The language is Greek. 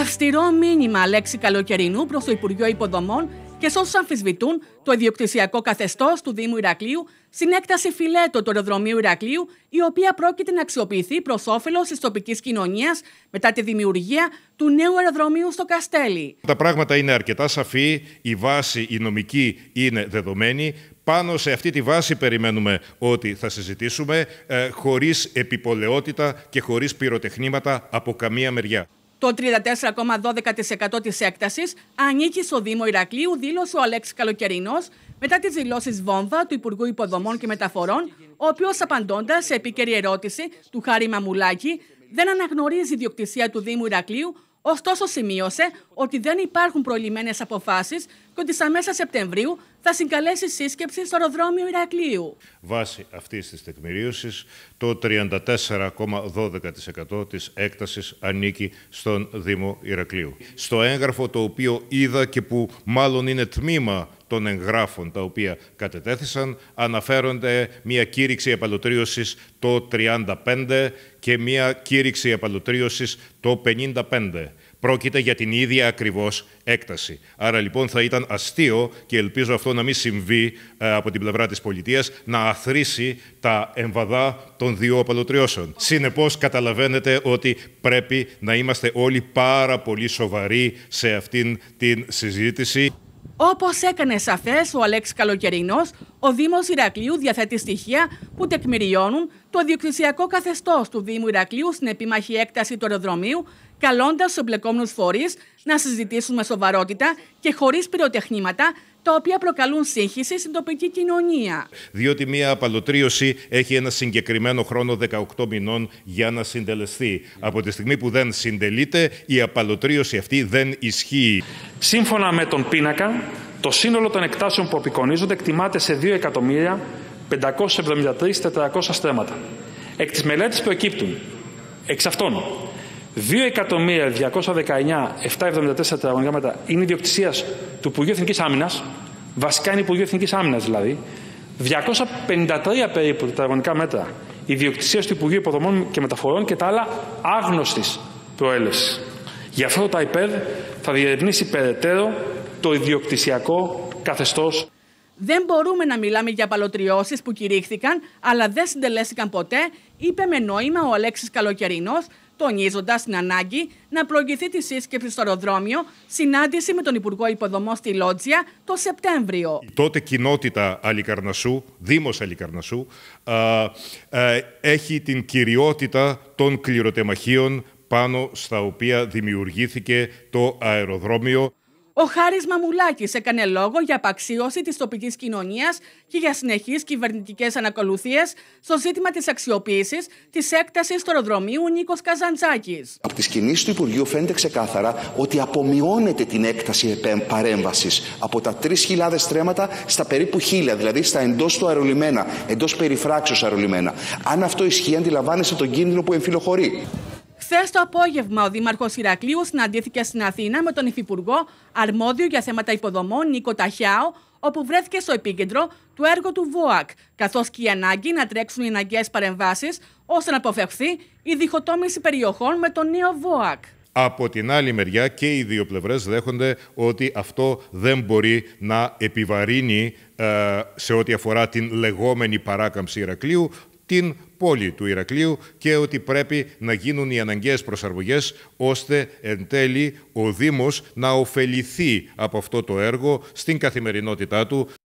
Αυστηρό μήνυμα λέξη καλοκαιρινού προς το Υπουργείο Υποδομών και σε όσους αμφισβητούν το ιδιοκτησιακό καθεστώς του Δήμου Ηρακλείου στην έκταση φιλέτο του αεροδρομίου Ηρακλείου, η οποία πρόκειται να αξιοποιηθεί προς όφελος της τοπικής κοινωνίας μετά τη δημιουργία του νέου αεροδρομίου στο Καστέλι. Τα πράγματα είναι αρκετά σαφή, η βάση, η νομική είναι δεδομένη. Πάνω σε αυτή τη βάση περιμένουμε ότι θα συζητήσουμε, ε, χωρίς επιπολαιότητα και χωρίς πυροτεχνήματα από καμία μεριά. Το 34,12% της έκτασης ανήκει στο Δήμο Ηρακλείου, δήλωσε ο Αλέξης Καλοκαιρινός μετά τις δηλώσεις βόμβα του Υπουργού Υποδομών και Μεταφορών, ο οποίος απαντώντας σε επίκαιρη ερώτηση του Χάρη Μαμουλάκη, δεν αναγνωρίζει η διοκτησία του Δήμου Ηρακλείου Ωστόσο, σημείωσε ότι δεν υπάρχουν προηλημένε αποφάσεις και ότι στα μέσα Σεπτεμβρίου θα συγκαλέσει σύσκεψη στο αεροδρόμιο Ηρακλείου. Βάσει αυτής της τεκμηρίωσης, το 34,12% της έκτασης ανήκει στον Δήμο Ηρακλείου. Στο έγγραφο το οποίο είδα και που μάλλον είναι τμήμα των εγγράφων τα οποία κατετέθησαν αναφέρονται μια κήρυξη επαλωτρίωσης το 35 και μια κήρυξη επαλωτρίωσης το 55. Πρόκειται για την ίδια ακριβώς έκταση. Άρα λοιπόν θα ήταν αστείο και ελπίζω αυτό να μην συμβεί ε, από την πλευρά της πολιτείας να αθρίσει τα εμβαδά των δύο απαλωτριώσεων. Συνεπώς καταλαβαίνετε ότι πρέπει να είμαστε όλοι πάρα πολύ σοβαροί σε αυτήν την συζήτηση. Όπως έκανε σαφές ο Αλέξης Καλοκαιρινός, ο Δήμος Ηρακλείου διαθέτει στοιχεία που τεκμηριώνουν το διοκτησιακό καθεστώς του Δήμου Ηρακλείου στην επίμαχη έκταση του αεροδρομίου, καλώντας του εμπλεκόμενους φορείς να συζητήσουν με σοβαρότητα και χωρίς πυροτεχνήματα τα οποία προκαλούν σύγχυση στην τοπική κοινωνία. Διότι μια απαλωτρίωση έχει ένα συγκεκριμένο χρόνο 18 μηνών για να συντελεστεί. Από τη στιγμή που δεν συντελείται, η απαλωτρίωση αυτή δεν ισχύει. Σύμφωνα με τον πίνακα, το σύνολο των εκτάσεων που απεικονίζονται εκτιμάται σε 2.573.400 στρέμματα. Εκ της μελέτης προκύπτουν εξ αυτών 2.219.774 τετραγωνικά μέτρα είναι ιδιοκτησίας του Υπουργείου Εθνικής Άμυνας, βασικά είναι Υπουργείο Εθνικής Άμυνας δηλαδή, 253 περίπου τετραγωνικά μέτρα ιδιοκτησίας του Υπουργείου Υποδομών και Μεταφορών και τα άλλα άγνωστης προέλευσης. Γι' αυτό το ΤΑΙΠΕΔ θα διερευνήσει περαιτέρω το ιδιοκτησιακό καθεστώς. Δεν μπορούμε να μιλάμε για παλωτριώσεις που κηρύχθηκαν, αλλά δεν συντελέστηκαν ποτέ, είπε με νόημα ο Αλέξης Καλοκαιρινός, τονίζοντας την ανάγκη να προηγηθεί τη σύσκεψη στο αεροδρόμιο συνάντηση με τον Υπουργό Υποδομών στη Λότζια το Σεπτέμβριο. Η τότε κοινότητα Αλικαρνασού, Δήμος Αλικαρνασού, έχει την κυριότητα των κληροτεμαχίων πάνω στα οποία δημιουργήθηκε το αεροδρόμιο. Ο Χάρης Μαμουλάκης έκανε λόγο για απαξίωση της τοπικής κοινωνίας και για συνεχείς κυβερνητικές ανακολουθίες στο ζήτημα της αξιοποίησης της έκτασης του αεροδρομίου Νίκος Καζαντζάκης. Από τις κινήσεις του Υπουργείου φαίνεται ξεκάθαρα ότι απομειώνεται την έκταση παρέμβασης από τα 3.000 τρέματα στα περίπου 1.000, δηλαδή στα εντός του αερολιμένα, εντός περιφράξεως αερολιμένα. Αν αυτό ισχύει, αντιλαμβάνεσαι τον κίνδυνο που εμφυλοχωρεί. Χθες το απόγευμα, ο Δήμαρχος Ηρακλείους συναντήθηκε στην Αθήνα με τον Υφυπουργό Αρμόδιο για θέματα υποδομών Νίκο Ταχιάο, όπου βρέθηκε στο επίκεντρο του έργου του ΒΟΑΚ, καθώς και η ανάγκη να τρέξουν οι αναγκαίες παρεμβάσεις ώστε να αποφευχθεί η διχοτόμηση περιοχών με τον νέο ΒΟΑΚ. Από την άλλη μεριά και οι δύο πλευρές δέχονται ότι αυτό δεν μπορεί να επιβαρύνει ε, σε ό,τι αφορά την λεγόμενη παράκαμψη Ηρακλείου την πόλη του Ηρακλείου και ότι πρέπει να γίνουν οι αναγκαίες προσαρμογές ώστε εν τέλει ο Δήμος να ωφεληθεί από αυτό το έργο στην καθημερινότητά του.